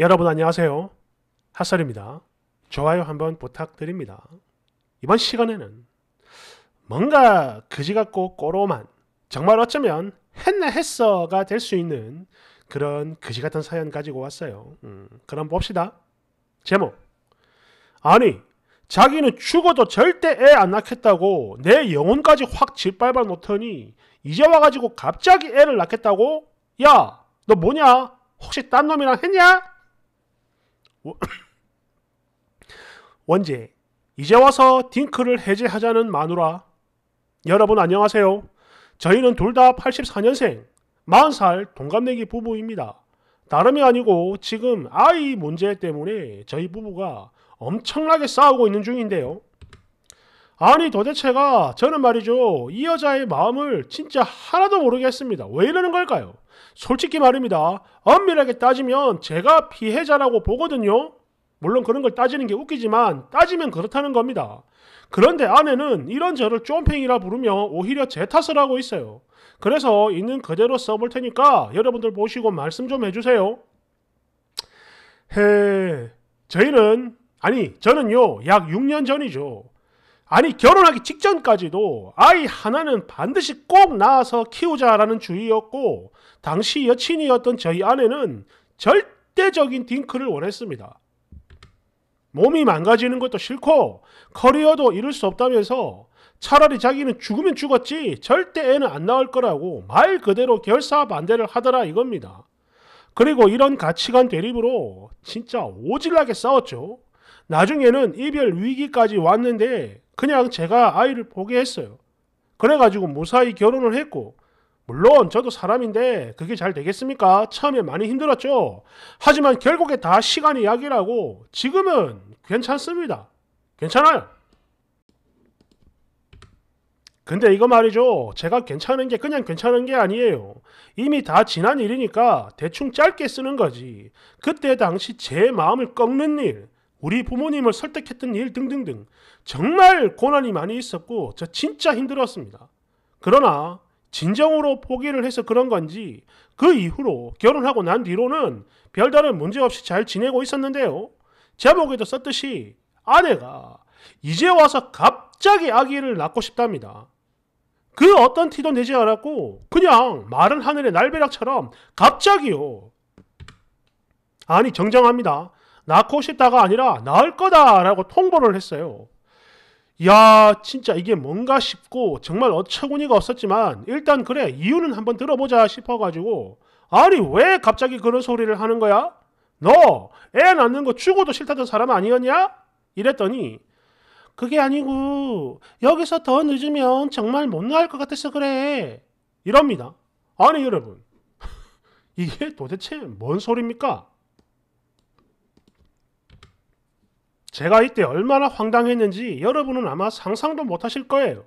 여러분 안녕하세요. 핫설입니다. 좋아요 한번 부탁드립니다. 이번 시간에는 뭔가 그지 같고 꼬로만 정말 어쩌면 했나 했어가 될 수 있는 그런 그지 같은 사연 가지고 왔어요. 음, 그럼 봅시다. 제목 아니 자기는 죽어도 절대 애 안 낳겠다고 내 영혼까지 확 짓밟아 놓더니 이제 와가지고 갑자기 애를 낳겠다고? 야 너 뭐냐? 혹시 딴 놈이랑 했냐? 원제, 이제 와서 딩크를 해제하자는 마누라. 여러분 안녕하세요. 저희는 둘 다 84년생, 40살 동갑내기 부부입니다. 다름이 아니고 지금 아이 문제 때문에 저희 부부가 엄청나게 싸우고 있는 중인데요. 아니 도대체가 저는 말이죠. 이 여자의 마음을 진짜 하나도 모르겠습니다. 왜 이러는 걸까요? 솔직히 말입니다. 엄밀하게 따지면 제가 피해자라고 보거든요. 물론 그런 걸 따지는 게 웃기지만 따지면 그렇다는 겁니다. 그런데 아내는 이런 저를 쫌팽이라 부르며 오히려 제 탓을 하고 있어요. 그래서 있는 그대로 써볼 테니까 여러분들 보시고 말씀 좀 해주세요. 헤, 저희는, 아니, 저는요, 약 6년 전이죠. 아니 결혼하기 직전까지도 아이 하나는 반드시 꼭 낳아서 키우자라는 주의였고 당시 여친이었던 저희 아내는 절대적인 딩크를 원했습니다. 몸이 망가지는 것도 싫고 커리어도 이룰 수 없다면서 차라리 자기는 죽으면 죽었지 절대 애는 안 낳을 거라고 말 그대로 결사 반대를 하더라 이겁니다. 그리고 이런 가치관 대립으로 진짜 오질나게 싸웠죠. 나중에는 이별 위기까지 왔는데 그냥 제가 아이를 보게 했어요 그래가지고 무사히 결혼을 했고, 물론 저도 사람인데 그게 잘 되겠습니까? 처음에 많이 힘들었죠. 하지만 결국에 다 시간이 약이라고 지금은 괜찮습니다. 괜찮아요. 근데 이거 말이죠. 제가 괜찮은 게 그냥 괜찮은 게 아니에요. 이미 다 지난 일이니까 대충 짧게 쓰는 거지. 그때 당시 제 마음을 꺾는 일, 우리 부모님을 설득했던 일 등등등 정말 고난이 많이 있었고 저 진짜 힘들었습니다. 그러나 진정으로 포기를 해서 그런 건지 그 이후로 결혼하고 난 뒤로는 별다른 문제 없이 잘 지내고 있었는데요. 제목에도 썼듯이 아내가 이제 와서 갑자기 아기를 낳고 싶답니다. 그 어떤 티도 내지 않았고 그냥 마른 하늘의 날벼락처럼 갑자기요. 아니 정정합니다. 낳고 싶다가 아니라 낳을 거다라고 통보를 했어요. 야, 진짜 이게 뭔가 싶고 정말 어처구니가 없었지만 일단 그래 이유는 한번 들어보자 싶어가지고 아니 왜 갑자기 그런 소리를 하는 거야? 너 애 낳는 거 죽어도 싫다던 사람 아니었냐? 이랬더니 그게 아니고 여기서 더 늦으면 정말 못 낳을 것 같아서 그래 이럽니다. 아니 여러분 이게 도대체 뭔 소리입니까? 제가 이때 얼마나 황당했는지 여러분은 아마 상상도 못하실 거예요.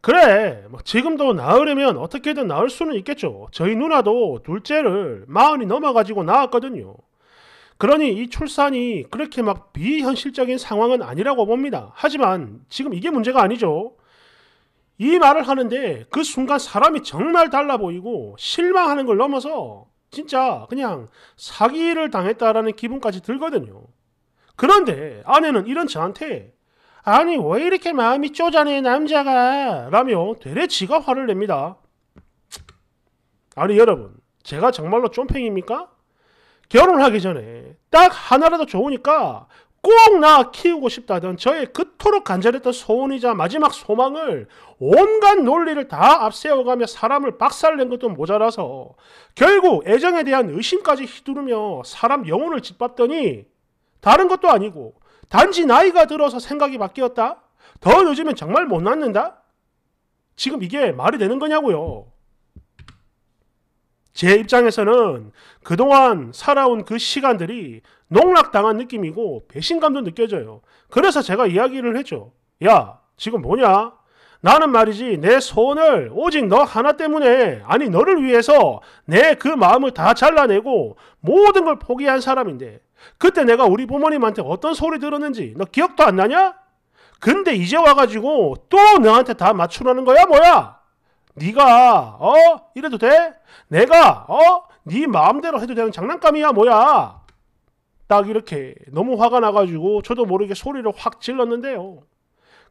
그래, 뭐 지금도 나으려면 어떻게든 나을 수는 있겠죠. 저희 누나도 둘째를 마흔이 넘어가지고 낳았거든요. 그러니 이 출산이 그렇게 막 비현실적인 상황은 아니라고 봅니다. 하지만 지금 이게 문제가 아니죠. 이 말을 하는데 그 순간 사람이 정말 달라 보이고 실망하는 걸 넘어서 진짜 그냥 사기를 당했다라는 기분까지 들거든요. 그런데 아내는 이런 저한테 아니 왜 이렇게 마음이 쪼잔해 남자가 라며 되레 지가 화를 냅니다. 아니 여러분 제가 정말로 쫌팽입니까? 결혼하기 전에 딱 하나라도 좋으니까 꼭 나 키우고 싶다던 저의 그토록 간절했던 소원이자 마지막 소망을 온갖 논리를 다 앞세워가며 사람을 박살낸 것도 모자라서 결국 애정에 대한 의심까지 휘두르며 사람 영혼을 짓밟더니 다른 것도 아니고 단지 나이가 들어서 생각이 바뀌었다? 더 요즘엔 정말 못 낳는다? 지금 이게 말이 되는 거냐고요. 제 입장에서는 그동안 살아온 그 시간들이 농락당한 느낌이고 배신감도 느껴져요. 그래서 제가 이야기를 했죠. 야, 지금 뭐냐? 나는 말이지 내 손을 오직 너 하나 때문에 아니 너를 위해서 내 그 마음을 다 잘라내고 모든 걸 포기한 사람인데 그때 내가 우리 부모님한테 어떤 소리 들었는지 너 기억도 안 나냐? 근데 이제 와가지고 또 너한테 다 맞추라는 거야 뭐야? 네가 어 이래도 돼? 내가 어네 마음대로 해도 되는 장난감이야 뭐야? 딱 이렇게 너무 화가 나가지고 저도 모르게 소리를 확 질렀는데요.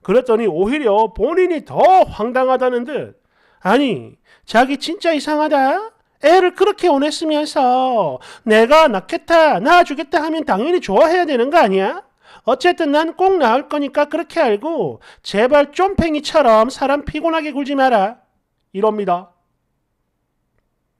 그랬더니 오히려 본인이 더 황당하다는 듯 아니 자기 진짜 이상하다 애를 그렇게 원했으면서 내가 낳겠다 낳아주겠다 하면 당연히 좋아해야 되는 거 아니야? 어쨌든 난 꼭낳을 거니까 그렇게 알고 제발 쫌팽이처럼 사람 피곤하게 굴지 마라 이럽니다.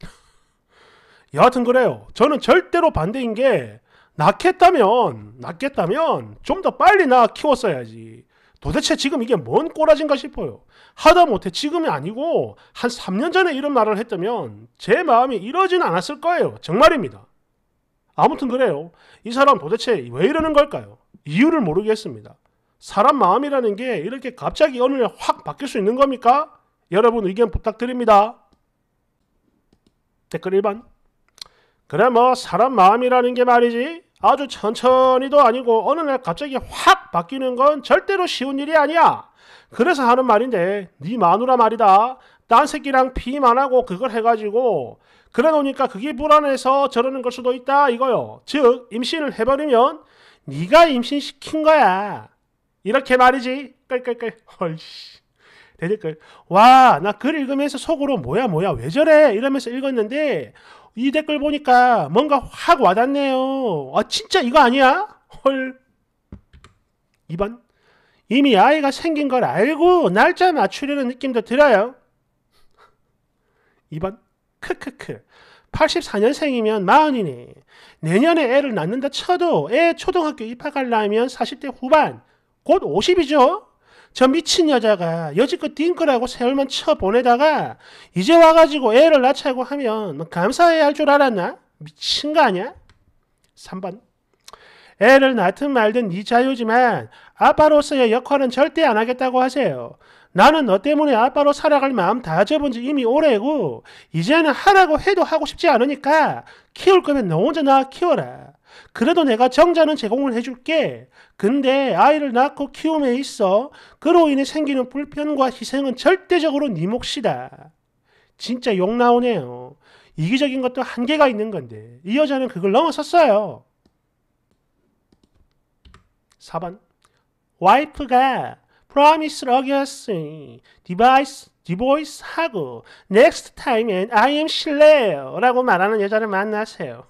여하튼 그래요. 저는 절대로 반대인 게 낳겠다면 낳겠다면 좀 더 빨리 낳아 키웠어야지. 도대체 지금 이게 뭔 꼬라진가 싶어요. 하다못해 지금이 아니고 한 3년 전에 이런 말을 했다면 제 마음이 이러진 않았을 거예요. 정말입니다. 아무튼 그래요. 이 사람 도대체 왜 이러는 걸까요? 이유를 모르겠습니다. 사람 마음이라는 게 이렇게 갑자기 어느 날 확 바뀔 수 있는 겁니까? 여러분 의견 부탁드립니다. 댓글 1번. 그래 뭐 사람 마음이라는 게 말이지 아주 천천히도 아니고 어느 날 갑자기 확 바뀌는 건 절대로 쉬운 일이 아니야. 그래서 하는 말인데 네 마누라 말이다. 딴 새끼랑 피만 하고 그걸 해가지고 그래 놓으니까 그게 불안해서 저러는 걸 수도 있다 이거요. 즉 임신을 해버리면 네가 임신시킨 거야. 이렇게 말이지. 깔깔깔. 헐씨. 대댓글. 와, 나 글 읽으면서 속으로 뭐야 뭐야 왜 저래 이러면서 읽었는데 이 댓글 보니까 뭔가 확 와닿네요. 아, 진짜 이거 아니야? 헐. 2번. 이미 아이가 생긴 걸 알고 날짜 맞추려는 느낌도 들어요. 2번. 크크크. 84년생이면 마흔이니 내년에 애를 낳는다 쳐도 애 초등학교 입학하려면 40대 후반, 곧 50이죠? 저 미친 여자가 여지껏 딩크라고 세월만 쳐 보내다가 이제 와가지고 애를 낳자고 하면 감사해야 할 줄 알았나? 미친 거 아니야? 3번. 애를 낳든 말든 네 자유지만 아빠로서의 역할은 절대 안 하겠다고 하세요. 나는 너 때문에 아빠로 살아갈 마음 다 접은 지 이미 오래고 이제는 하라고 해도 하고 싶지 않으니까 키울 거면 너 혼자 나 키워라. 그래도 내가 정자는 제공을 해줄게. 근데 아이를 낳고 키움에 있어 그로 인해 생기는 불편과 희생은 절대적으로 네 몫이다. 진짜 욕 나오네요. 이기적인 것도 한계가 있는 건데 이 여자는 그걸 넘어섰어요. 4번 와이프가 promise를 어겼으니 디바이스 디보이스하고 next time a I am 실례요 라고 말하는 여자를 만나세요.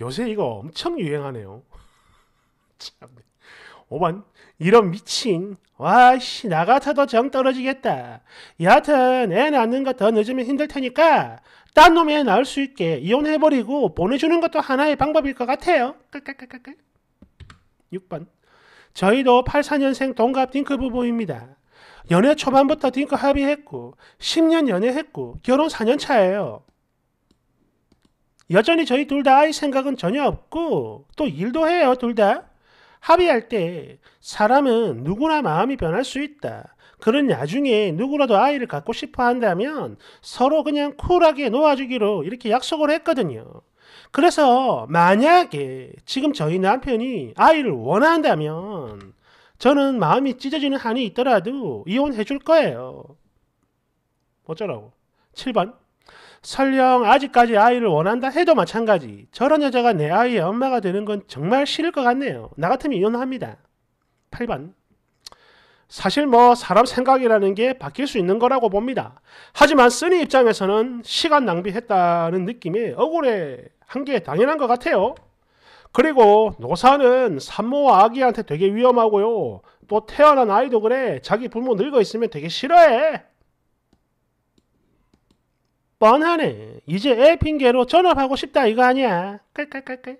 요새 이거 엄청 유행하네요. 참. 5번 이런 미친 와씨 나 같아도 정 떨어지겠다. 여하튼 애 낳는 거 더 늦으면 힘들 테니까 딴 놈이 애 낳을 수 있게 이혼해버리고 보내주는 것도 하나의 방법일 것 같아요. 6번 저희도 84년생 동갑 딩크 부부입니다. 연애 초반부터 딩크 합의했고 10년 연애했고 결혼 4년 차예요. 여전히 저희 둘 다 아이 생각은 전혀 없고 또 일도 해요 둘 다. 합의할 때 사람은 누구나 마음이 변할 수 있다. 그런 야중에 누구라도 아이를 갖고 싶어 한다면 서로 그냥 쿨하게 놓아주기로 이렇게 약속을 했거든요. 그래서 만약에 지금 저희 남편이 아이를 원한다면 저는 마음이 찢어지는 한이 있더라도 이혼해 줄 거예요. 어쩌라고? 7번. 설령 아직까지 아이를 원한다 해도 마찬가지 저런 여자가 내 아이의 엄마가 되는 건 정말 싫을 것 같네요. 나 같으면 이혼합니다. 8번 사실 뭐 사람 생각이라는 게 바뀔 수 있는 거라고 봅니다. 하지만 쓰니 입장에서는 시간 낭비했다는 느낌이 억울해한 게 당연한 것 같아요. 그리고 노사는 산모와 아기한테 되게 위험하고요. 또 태어난 아이도 그래. 자기 부모 늙어 있으면 되게 싫어해. 뻔하네. 이제 애 핑계로 전업하고 싶다 이거 아니야. 깔깔깔깔.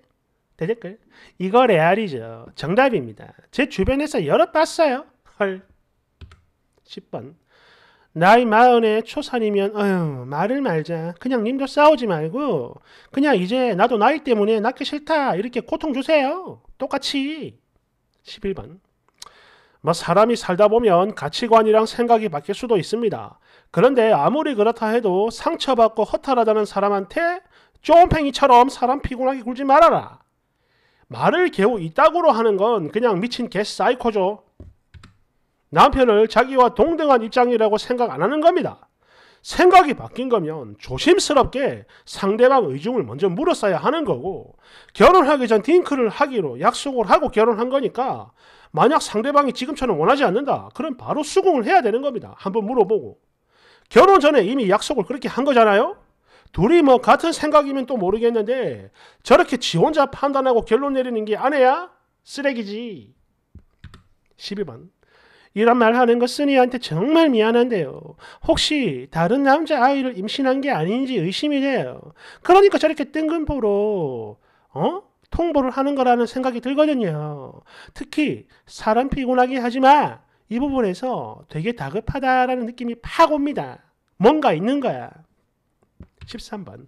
대댓글. 이거 레알이죠. 정답입니다. 제 주변에서 여럿 봤어요. 헐. 10번. 나이 마흔에 초산이면 어휴 말을 말자. 그냥 님도 싸우지 말고 그냥 이제 나도 나이 때문에 낳기 싫다. 이렇게 고통 주세요. 똑같이. 11번. 뭐 사람이 살다 보면 가치관이랑 생각이 바뀔 수도 있습니다. 그런데 아무리 그렇다 해도 상처받고 허탈하다는 사람한테 쪼 p e 이처럼 사람 피곤하게 굴지 말아라. 말을 겨우 이따구로 하는 건 그냥 미친 개사이코죠. 남편을 자기와 동등한 입장이라고 생각 안 하는 겁니다. 생각이 바뀐 거면 조심스럽게 상대방 의중을 먼저 물었어야 하는 거고 결혼하기 전 딩크를 하기로 약속을 하고 결혼한 거니까 만약 상대방이 지금처럼 원하지 않는다 그럼 바로 수긍을 해야 되는 겁니다. 한번 물어보고 결혼 전에 이미 약속을 그렇게 한 거잖아요. 둘이 뭐 같은 생각이면 또 모르겠는데 저렇게 지 혼자 판단하고 결론 내리는 게 아내야? 쓰레기지. 12번. 이런 말 하는 거 쓰니한테 정말 미안한데요. 혹시 다른 남자 아이를 임신한 게 아닌지 의심이 돼요. 그러니까 저렇게 뜬금포로 어? 통보를 하는 거라는 생각이 들거든요. 특히 사람 피곤하게 하지 마. 이 부분에서 되게 다급하다라는 느낌이 팍 옵니다. 뭔가 있는 거야. 13번.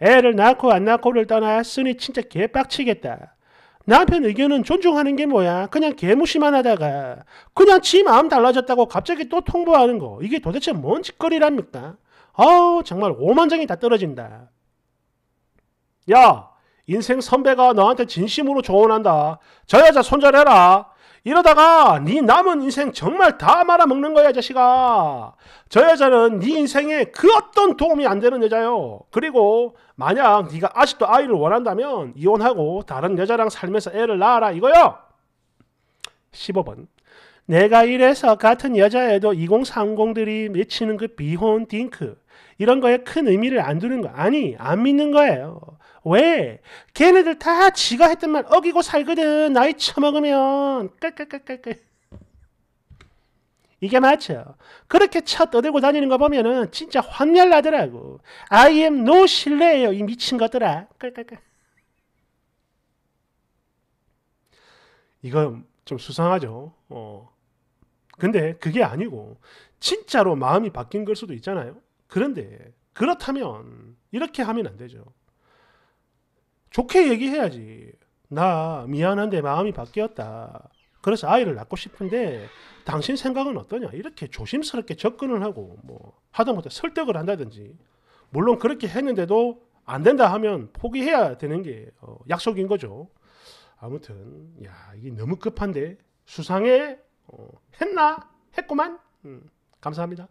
애를 낳고 안 낳고를 떠났으니 진짜 개빡치겠다. 남편 의견은 존중하는 게 뭐야? 그냥 개무시만 하다가 그냥 지 마음 달라졌다고 갑자기 또 통보하는 거. 이게 도대체 뭔 짓거리랍니까? 어우 정말 오만장이 다 떨어진다. 야 인생 선배가 너한테 진심으로 조언한다. 저 여자 손절해라. 이러다가 네 남은 인생 정말 다 말아먹는 거야 자식아 저 여자는 네 인생에 그 어떤 도움이 안 되는 여자요 그리고 만약 네가 아직도 아이를 원한다면 이혼하고 다른 여자랑 살면서 애를 낳아라 이거요 15번 내가 이래서 같은 여자에도 2030들이 미치는 그 비혼 딩크 이런 거에 큰 의미를 안 두는 거 아니 안 믿는 거예요. 왜? 걔네들 다 지가 했던 말 어기고 살거든. 나이 처먹으면 깔깔깔깔깔. 이게 맞죠. 그렇게 차 떠들고 다니는 거 보면은 진짜 환멸 나더라고. I am no 신뢰예요. 이 미친 것들아. 깔깔깔. 이거좀 수상하죠. 어. 근데 그게 아니고 진짜로 마음이 바뀐 걸 수도 있잖아요. 그런데 그렇다면 이렇게 하면 안 되죠. 좋게 얘기해야지. 나 미안한데 마음이 바뀌었다. 그래서 아이를 낳고 싶은데 당신 생각은 어떠냐? 이렇게 조심스럽게 접근을 하고 뭐 하다못해 설득을 한다든지 물론 그렇게 했는데도 안 된다 하면 포기해야 되는 게 어, 약속인 거죠. 아무튼 야 이게 너무 급한데 수상해 어, 했나? 했구만. 음, 감사합니다.